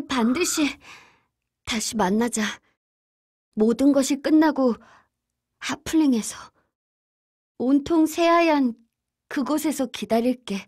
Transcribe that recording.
반드시 다시 만나자. 모든 것이 끝나고 하플링에서 온통 새하얀 그곳에서 기다릴게.